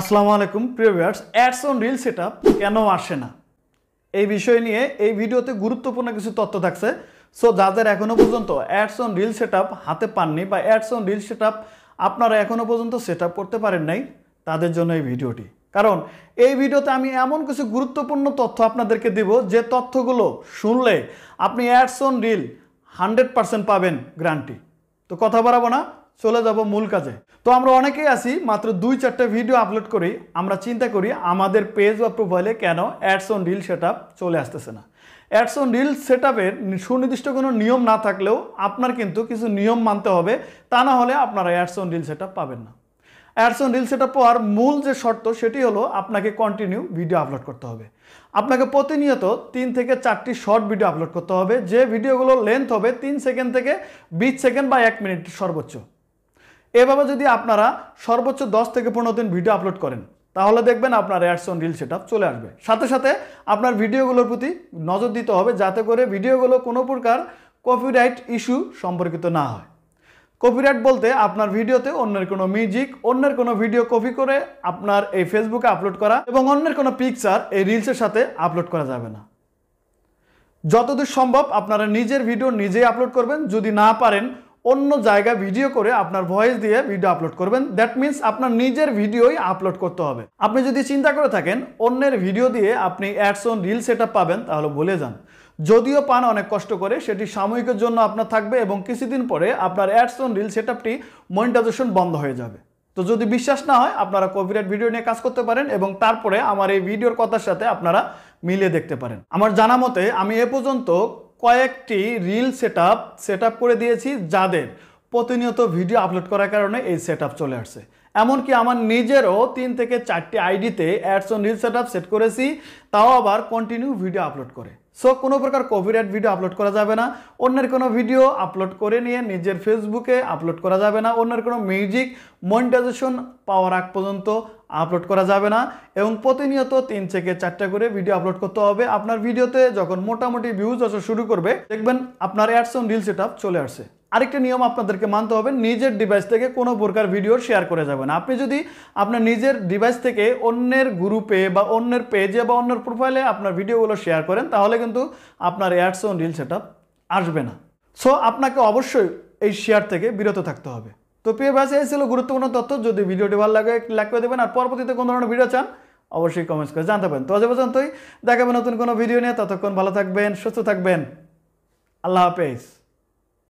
আসসালামু আলাইকুম প্রিয় viewers ads on reel set কেন আসে না এই বিষয় নিয়ে এই ভিডিওতে গুরুত্বপূর্ণ কিছু তথ্য থাকছে সো যাদের এখনও পর্যন্ত অ্যাডস অন রিল সেট হাতে পাননি বা অ্যাডস অন রিল সেট আপনারা এখনও পর্যন্ত সেট করতে পারেন নাই তাদের জন্য এই ভিডিওটি কারণ এই ভিডিওতে আমি এমন কিছু গুরুত্বপূর্ণ তথ্য আপনাদেরকে দেব যে তথ্যগুলো শুনলে আপনি ads on reel hundred percent পাবেন গ্রান্টি তো কথা বাড়াবো না চলে যাব মূল কাজে তো আমরা অনেকেই আছি মাত্র দুই চারটে ভিডিও আপলোড করি আমরা চিন্তা করি আমাদের পেজ বা প্রোফাইলে কেন অ্যাডস অন রিল সেট চলে আসতেছে না অ্যাডস অন রিল সেট সুনির্দিষ্ট কোনো নিয়ম না থাকলেও আপনার কিন্তু কিছু নিয়ম মানতে হবে তা না হলে আপনারা অ্যাডস অন রিল সেট পাবেন না অ্যাডস অন রিল সেট পাওয়ার মূল যে শর্ত সেটি হলো আপনাকে কন্টিনিউ ভিডিও আপলোড করতে হবে আপনাকে প্রতিনিয়ত তিন থেকে চারটি শর্ট ভিডিও আপলোড করতে হবে যে ভিডিওগুলো লেন্থ হবে তিন সেকেন্ড থেকে বিশ সেকেন্ড বা এক মিনিট সর্বোচ্চ এভাবে যদি আপনারা সর্বোচ্চ দশ থেকে পনেরো দিন ভিডিও আপলোড করেন তাহলে দেখবেন আপনার অ্যাডস অন রিল সেট চলে আসবে সাথে সাথে আপনার ভিডিওগুলোর প্রতি নজর দিতে হবে যাতে করে ভিডিওগুলো কোনো প্রকার কপিরাইট ইস্যু সম্পর্কিত না হয় কপিরাইট বলতে আপনার ভিডিওতে অন্যের কোনো মিউজিক অন্যের কোনো ভিডিও কপি করে আপনার এই ফেসবুকে আপলোড করা এবং অন্যের কোনো পিকচার এই রিলসের সাথে আপলোড করা যাবে না যতদূর সম্ভব আপনারা নিজের ভিডিও নিজেই আপলোড করবেন যদি না পারেন অন্য জায়গায় ভিডিও করে আপনার ভয়েস দিয়ে ভিডিও আপলোড করবেন দ্যাট মিন্স আপনার নিজের ভিডিওই আপলোড করতে হবে আপনি যদি চিন্তা করে থাকেন অন্যের ভিডিও দিয়ে আপনি অ্যাডস অন রিল সেট পাবেন তাহলে বলে যান যদিও পান অনেক কষ্ট করে সেটি সাময়িকের জন্য আপনার থাকবে এবং কিছুদিন পরে আপনার অ্যাডস অন রিল সেট আপটি মনিটাইজেশন বন্ধ হয়ে যাবে তো যদি বিশ্বাস না হয় আপনারা কপিরাইট ভিডিও নিয়ে কাজ করতে পারেন এবং তারপরে আমার এই ভিডিওর কথার সাথে আপনারা মিলিয়ে দেখতে পারেন আমার জানা মতে আমি এ পর্যন্ত কয়েকটি রিল সেট আপ সেট করে দিয়েছি যাদের প্রতিনিয়ত ভিডিও আপলোড করার কারণে এই সেট চলে আসছে এমনকি আমার নিজেরও তিন থেকে চারটি আইডিতে ads on reel set set করেছি তাও আবার কন্টিনিউ ভিডিও আপলোড করে সো কোনো প্রকার কপিরাইট ভিডিও আপলোড করা যাবে না অন্যের কোনো ভিডিও আপলোড করে নিয়ে নিজের ফেসবুকে আপলোড করা যাবে না অন্যের কোনো মিউজিক মনিটাইজেশন পাওয়ার আগ পর্যন্ত আপলোড করা যাবে না এবং প্রতিনিয়ত তিন থেকে চারটা করে ভিডিও আপলোড করতে হবে আপনার ভিডিওতে যখন মোটামুটি ভিউজ আসা শুরু করবে দেখবেন আপনার অ্যাডস অন রিল সেট চলে আসছে আরেকটা নিয়ম আপনাদেরকে মানতে হবে নিজের ডিভাইস থেকে কোনো প্রকার ভিডিও শেয়ার করে যাবেন আপনি যদি আপনার নিজের ডিভাইস থেকে অন্যের গ্রুপে বা অন্যের পেজে বা অন্যের প্রোফাইলে আপনার ভিডিওগুলো শেয়ার করেন তাহলে কিন্তু আপনার অ্যাডস অন রিল সেট আসবে না সো আপনাকে অবশ্যই এই শেয়ার থেকে বিরত থাকতে হবে তো প্রিয় ভাষা এই ছিল গুরুত্বপূর্ণ তথ্য যদি ভিডিওটি ভালো লাগে লাইক করে দেবেন আর পরবর্তীতে কোন ধরনের ভিডিও চান অবশ্যই কমেন্টস করে জানতে পারেন তো আজ পর্যন্তই দেখাবেন নতুন কোনো ভিডিও নিয়ে ততক্ষণ ভালো থাকবেন সুস্থ থাকবেন আল্লাহ হাফেজ